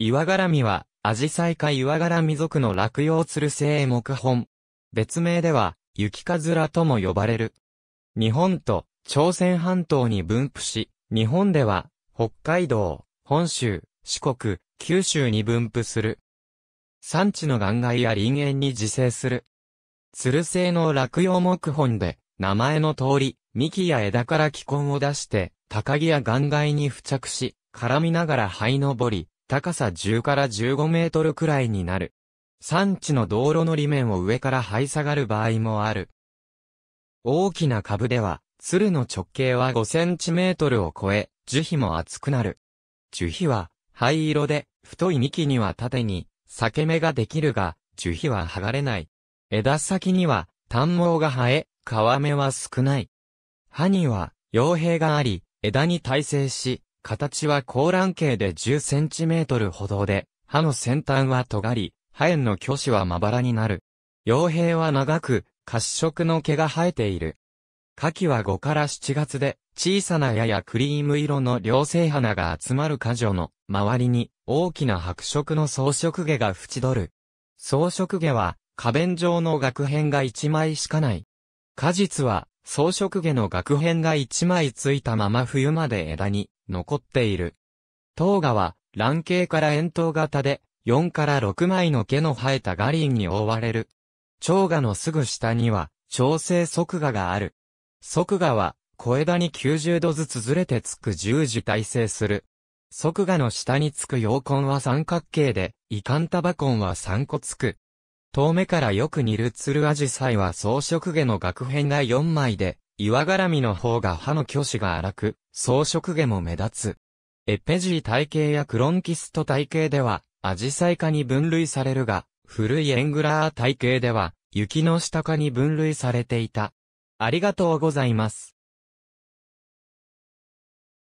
岩絡みは、アジサイ科岩絡み族の落葉鶴生木本。別名では、雪かずらとも呼ばれる。日本と朝鮮半島に分布し、日本では、北海道、本州、四国、九州に分布する。産地の岩外や林園に自生する。鶴生の落葉木本で、名前の通り、幹や枝から気根を出して、高木や岩外に付着し、絡みながら這い登り、高さ10から15メートルくらいになる。山地の道路の裏面を上から這い下がる場合もある。大きな株では、鶴の直径は5センチメートルを超え、樹皮も厚くなる。樹皮は灰色で、太い幹には縦に、裂け目ができるが、樹皮は剥がれない。枝先には、短毛が生え、皮目は少ない。葉には、傭兵があり、枝に耐性し、形は高卵形で1 0トルほどで、歯の先端は尖り、歯炎の巨子はまばらになる。傭兵は長く、褐色の毛が生えている。夏季は5から7月で、小さなややクリーム色の両性花が集まる花女の周りに大きな白色の装飾毛が縁取る。装飾毛は花弁状の額片が1枚しかない。果実は装飾毛の額片が1枚ついたまま冬まで枝に残っている。トウガは、卵形から円筒型で、4から6枚の毛の生えたガリンに覆われる。蝶画のすぐ下には、調整側画がある。側画は、小枝に90度ずつずれてつく十字体制する。側画の下につく陽根は三角形で、タバコンは3個つく。遠目からよく似るツルアジサイは装飾毛の額片が4枚で、岩絡みの方が歯の挙子が荒く、装飾毛も目立つ。エペジー体系やクロンキスト体系では、アジサイ科に分類されるが、古いエングラー体系では、雪の下科に分類されていた。ありがとうございます。